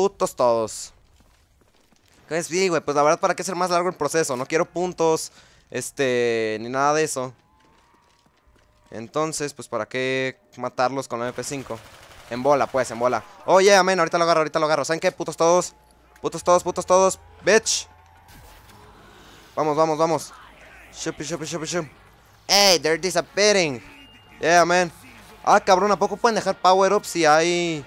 putos todos. Pues vi, güey, pues la verdad, ¿para qué hacer más largo el proceso? No quiero puntos, este, ni nada de eso. Entonces, pues, ¿para qué matarlos con la MP5? En bola, pues, en bola. Oye, oh, amén, ahorita lo agarro, ahorita lo agarro. ¿Saben qué? Putos todos. Putos todos, putos todos. Bitch. Vamos, vamos, vamos. Shup, shupi, shupi, Hey, they're disappearing. Yeah, amén. Ah, cabrón, ¿a poco pueden dejar power up si hay...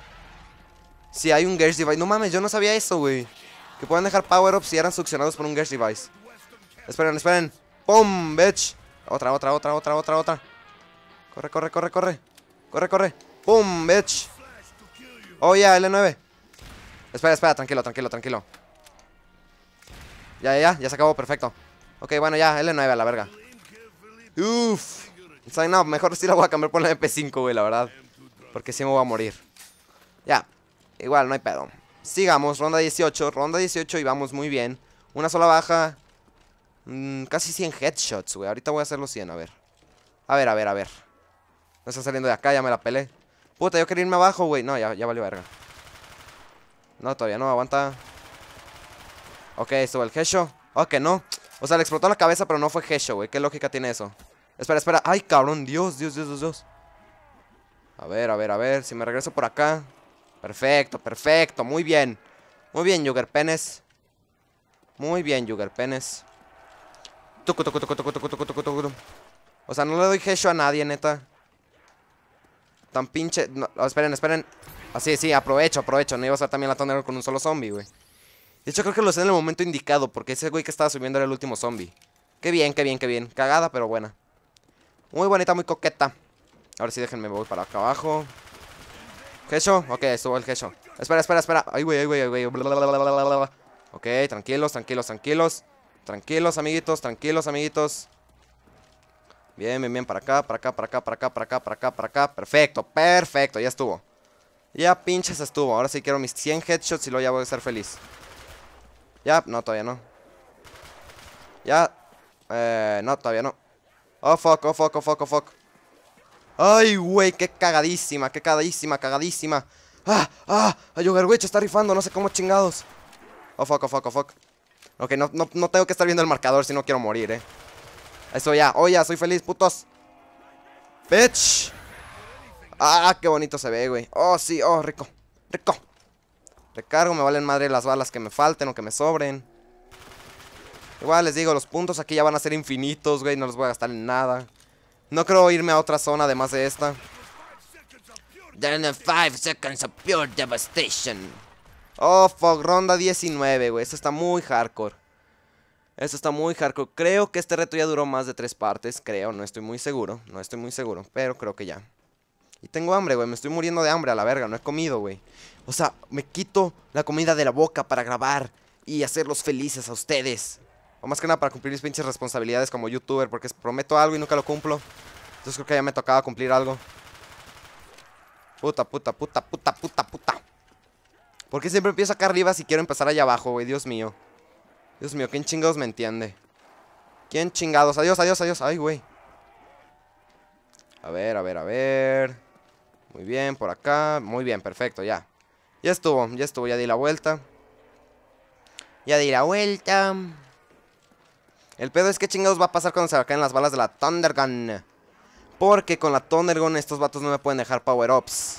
Si hay un Gersh Device. No mames, yo no sabía eso, güey. Que puedan dejar power-ups si eran succionados por un Gersh Device. Esperen, esperen. ¡Pum! ¡Bitch! Otra, otra, otra, otra, otra, otra. Corre, corre, corre, corre. Corre, corre. ¡Pum! ¡Bitch! Oh, ya, L9. Espera, espera, tranquilo, tranquilo, tranquilo. Ya, ya, ya Ya se acabó, perfecto. Ok, bueno, ya, L9 a la verga. ¡Uf! Sign up, mejor si la voy a cambiar por la MP5, güey, la verdad. Porque si me voy a morir. Ya, Igual, no hay pedo. Sigamos, ronda 18. Ronda 18 y vamos muy bien. Una sola baja. Mm, casi 100 headshots, güey. Ahorita voy a hacer los 100, a ver. A ver, a ver, a ver. No está saliendo de acá, ya me la pelé. Puta, yo quería irme abajo, güey. No, ya, ya valió verga. No, todavía no, aguanta. Ok, estuvo el headshot. Ok, no. O sea, le explotó la cabeza, pero no fue headshot, güey. ¿Qué lógica tiene eso? Espera, espera. Ay, cabrón. Dios, Dios, Dios, Dios. A ver, a ver, a ver. Si me regreso por acá. Perfecto, perfecto. Muy bien. Muy bien, Yuger Penes. Muy bien, Yuger Penes. O sea, no le doy hecho a nadie, neta. Tan pinche... No, esperen, esperen. Así, ah, sí, aprovecho, aprovecho. No iba a ser también la tonera con un solo zombie, güey. De hecho, creo que lo sé en el momento indicado, porque ese güey que estaba subiendo era el último zombie. Qué bien, qué bien, qué bien. Cagada, pero buena. Muy bonita, muy coqueta. Ahora sí, déjenme, voy para acá abajo. ¿Hecho? Ok, estuvo el hecho. Espera, espera, espera. Ay, güey, ay, güey, güey. Ok, tranquilos, tranquilos, tranquilos. Tranquilos, amiguitos, tranquilos, amiguitos. Bien, bien, bien. Para acá, para acá, para acá, para acá, para acá, para acá, para acá. Perfecto, perfecto. Ya estuvo. Ya pinches estuvo. Ahora sí quiero mis 100 headshots y luego ya voy a ser feliz. Ya, no, todavía no. Ya. Eh, no, todavía no. Oh, fuck, oh, fuck, oh, fuck, oh, fuck. Ay, güey, qué cagadísima, qué cagadísima, cagadísima. Ah, ah, Ayugar se está rifando, no sé cómo chingados. Oh, fuck, oh, fuck, oh, fuck. Ok, no, no, no tengo que estar viendo el marcador si no quiero morir, eh. Eso ya, oh ya, soy feliz, putos. Bitch. Ah, qué bonito se ve, güey. Oh, sí, oh, rico, rico. Recargo, me valen madre las balas que me falten o que me sobren. Igual les digo, los puntos aquí ya van a ser infinitos, güey. No los voy a gastar en nada. No creo irme a otra zona además de esta. Oh, fuck, ronda 19, güey. Esto está muy hardcore. Eso está muy hardcore. Creo que este reto ya duró más de tres partes. Creo, no estoy muy seguro. No estoy muy seguro, pero creo que ya. Y tengo hambre, güey. Me estoy muriendo de hambre a la verga. No he comido, güey. O sea, me quito la comida de la boca para grabar y hacerlos felices a ustedes. O más que nada para cumplir mis pinches responsabilidades como youtuber. Porque prometo algo y nunca lo cumplo. Entonces creo que ya me tocaba cumplir algo. Puta, puta, puta, puta, puta, puta. ¿Por qué siempre empiezo acá arriba si quiero empezar allá abajo, güey? Dios mío. Dios mío, ¿quién chingados me entiende? ¿Quién chingados? Adiós, adiós, adiós. Ay, güey. A ver, a ver, a ver. Muy bien, por acá. Muy bien, perfecto, ya. Ya estuvo, ya estuvo, ya di la vuelta. Ya di la vuelta. El pedo es que chingados va a pasar cuando se me caen las balas de la Thunder Gun. Porque con la Thunder Gun estos vatos no me pueden dejar power-ups.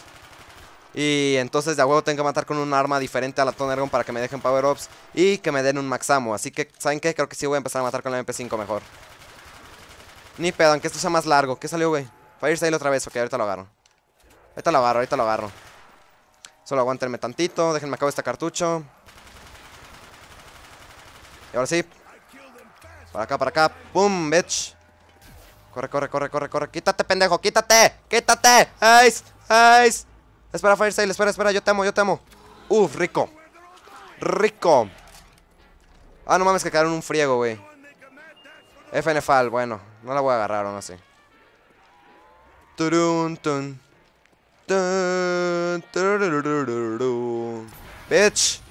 Y entonces de a huevo tengo que matar con un arma diferente a la Thunder Gun para que me dejen power-ups y que me den un Maxamo. Así que, ¿saben qué? Creo que sí voy a empezar a matar con la MP5 mejor. Ni pedo, aunque esto sea más largo. ¿Qué salió, güey? Firestyle otra vez, ok, ahorita lo agarro. Ahorita lo agarro, ahorita lo agarro. Solo aguantenme tantito, déjenme acabo este cartucho. Y ahora sí, para acá, para acá. ¡Pum, bitch! Corre, corre, corre, corre, corre. ¡Quítate, pendejo! ¡Quítate! ¡Quítate! ¡Ice! ¡Ice! Espera, Fire espera, espera. Yo te amo, yo te amo. Uf, rico. Rico. Ah, no mames, que quedaron un friego, güey. FNFAL, bueno. No la voy a agarrar aún así. Bitch.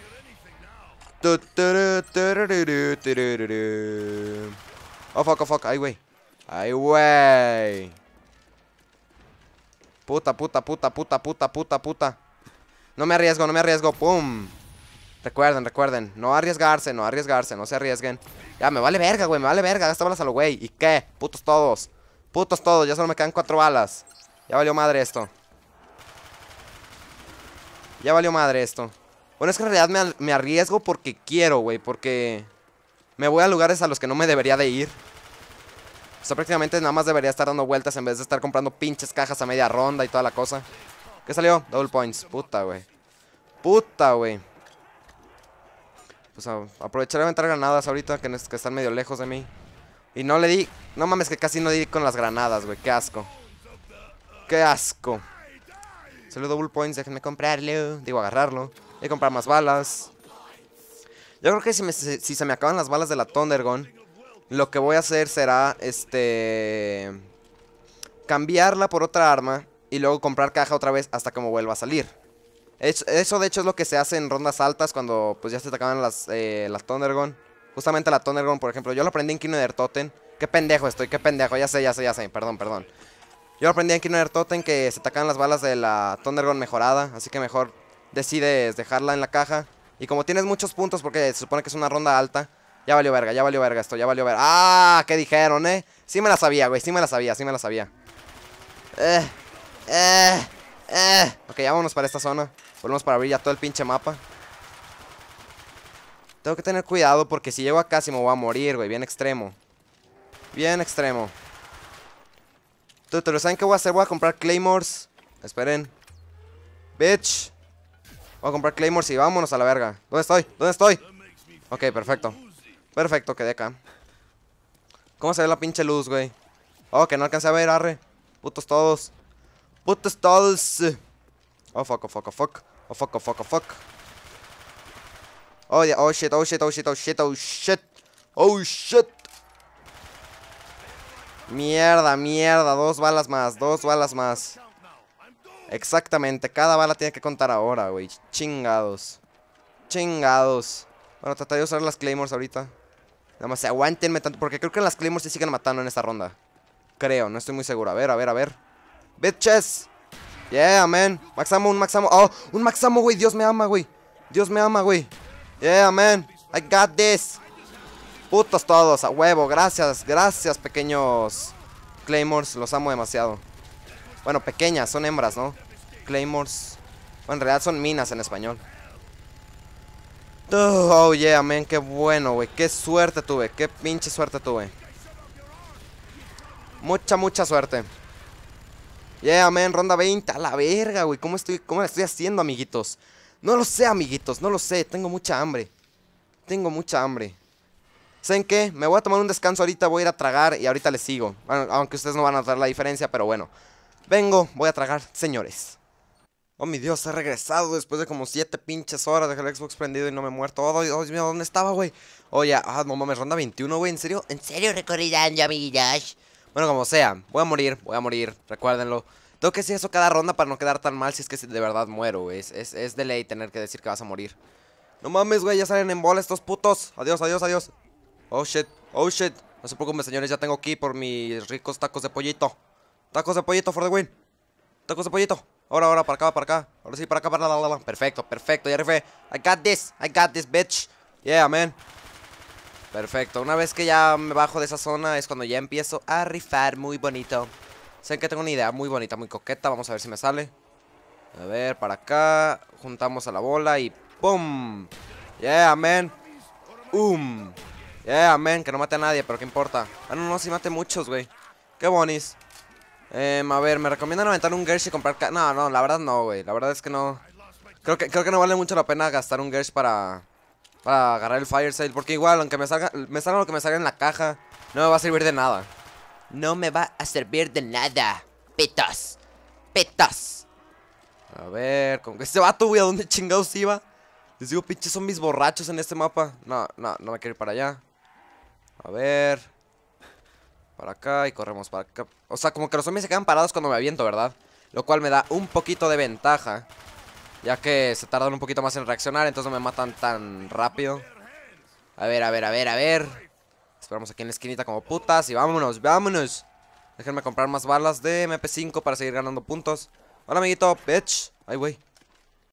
Oh, fuck, oh, fuck. Ay, güey. Ay, güey. Puta, puta, puta, puta, puta, puta, puta. No me arriesgo, no me arriesgo. ¡Pum! Recuerden, recuerden. No arriesgarse, no arriesgarse, no se arriesguen. Ya, me vale verga, güey. Me vale verga. Gasta balas a lo güey. ¿Y qué? Putos todos. Putos todos. Ya solo me quedan cuatro balas. Ya valió madre esto. Ya valió madre esto. Bueno, es que en realidad me, arriesgo porque quiero, güey. Porque me voy a lugares a los que no me debería de ir. O sea, prácticamente nada más debería estar dando vueltas en vez de estar comprando pinches cajas a media ronda y toda la cosa. ¿Qué salió? Double points. Puta, güey. Puta, güey. Pues a, aprovecharé a aventar granadas ahorita que, que están medio lejos de mí. Y no le di... No mames que casi no di con las granadas, güey. Qué asco. Qué asco. Salió double points. Déjenme comprarlo. Digo, agarrarlo comprar más balas. Yo creo que si, se me acaban las balas de la Thundergon, lo que voy a hacer será, este... Cambiarla por otra arma y luego comprar caja otra vez hasta que me vuelva a salir. Eso, de hecho es lo que se hace en rondas altas cuando pues ya se te acaban las, eh, las Thundergon. Justamente la Thundergon, por ejemplo, yo lo aprendí en Kino de Qué pendejo estoy, qué pendejo, ya sé, ya sé, ya sé, perdón, perdón. Yo aprendí en Kino de Totem que se te acaban las balas de la Thundergon mejorada, así que mejor decides dejarla en la caja. Y como tienes muchos puntos, porque se supone que es una ronda alta, ya valió verga, ya valió verga esto, ya valió verga. ¡Ah! ¿Qué dijeron, eh? Sí me la sabía, güey, sí me la sabía, sí me la sabía. Eh, eh, eh. Ok, ya vámonos para esta zona. Volvemos para abrir ya todo el pinche mapa. Tengo que tener cuidado porque si llego acá sí me voy a morir, güey. Bien extremo. Bien extremo. lo ¿saben qué voy a hacer? Voy a comprar claymores. Esperen. Bitch. Voy a comprar Claymores y vámonos a la verga. ¿Dónde estoy? ¿Dónde estoy? Ok, perfecto. Perfecto, quedé acá. ¿Cómo se ve la pinche luz, güey? Oh, que no alcancé a ver, arre. Putos todos. Putos todos. Oh, fuck, oh, fuck, oh, fuck. Oh, fuck, oh, fuck, oh, fuck. oh, oh shit, oh, shit, oh, shit, oh, shit, oh, shit. Oh, shit. Mierda, mierda. Dos balas más, dos balas más. Exactamente, cada bala tiene que contar ahora, güey. Chingados. Chingados. Bueno, trataré de usar las Claymores ahorita. Nada más aguantenme tanto, porque creo que las Claymores sí siguen matando en esta ronda. Creo, no estoy muy seguro. A ver, a ver, a ver. Bitches. Yeah, man. Maxamo, un Maxamo. Oh, un Maxamo, güey. Dios me ama, güey. Dios me ama, güey. Yeah, man. I got this. Putos todos, a huevo. Gracias, gracias, pequeños Claymores. Los amo demasiado. Bueno, pequeñas, son hembras, ¿no? claymores. Bueno, en realidad son minas en español. Oh, yeah, amén, qué bueno, güey. Qué suerte tuve, qué pinche suerte tuve. Mucha, mucha suerte. Yeah, amén! ronda 20. A la verga, güey. ¿Cómo, estoy, ¿Cómo estoy haciendo, amiguitos? No lo sé, amiguitos, no lo sé. Tengo mucha hambre. Tengo mucha hambre. ¿Saben qué? Me voy a tomar un descanso ahorita, voy a ir a tragar y ahorita les sigo. aunque ustedes no van a notar la diferencia, pero bueno. Vengo, voy a tragar, señores. Oh, mi Dios, he regresado después de como siete pinches horas. dejar el Xbox prendido y no me he muerto. Oh, Dios mío, ¿dónde estaba, güey? Oye, oh, Ah, no mames, ronda 21, güey. ¿En serio? ¿En serio recorrí ya Bueno, como sea. Voy a morir, voy a morir. Recuérdenlo. Tengo que decir eso cada ronda para no quedar tan mal si es que de verdad muero, güey. Es, es, de ley tener que decir que vas a morir. No mames, güey, ya salen en bola estos putos. Adiós, adiós, adiós. Oh, shit. Oh, shit. No se preocupen, señores, ya tengo aquí por mis ricos tacos de pollito. Tacos de pollito for the win. Tacos de pollito. Ahora, ahora, para acá, para acá. Ahora sí, para acá, para acá. Perfecto, perfecto, ya rifé. I got this, I got this, bitch. Yeah, man. Perfecto, una vez que ya me bajo de esa zona es cuando ya empiezo a rifar muy bonito. Sé que tengo una idea muy bonita, muy coqueta. Vamos a ver si me sale. A ver, para acá. Juntamos a la bola y ¡pum! Yeah, man. ¡Um! Yeah, man. Que no mate a nadie, pero ¿qué importa? Ah, no, no, sí mate muchos, güey. ¡Qué bonis! Eh, a ver, me recomiendan aventar un Gersh y comprar... No, no, la verdad no, güey. La verdad es que no... Creo que, creo que no vale mucho la pena gastar un Gersh para... Para agarrar el Fire Sale. Porque igual, aunque me salga, me salga lo que me salga en la caja, no me va a servir de nada. No me va a servir de nada. Petas. Petas. A ver, con este vato, güey, ¿a dónde chingados iba? Les digo, pinches, son mis borrachos en este mapa. No, no, no me quiero ir para allá. A ver... Para acá y corremos para acá. O sea, como que los zombies se quedan parados cuando me aviento, ¿verdad? Lo cual me da un poquito de ventaja. Ya que se tardan un poquito más en reaccionar, entonces no me matan tan rápido. A ver, a ver, a ver, a ver. Esperamos aquí en la esquinita como putas y vámonos, vámonos. Déjenme comprar más balas de MP5 para seguir ganando puntos. Hola, amiguito, bitch. Ay, güey.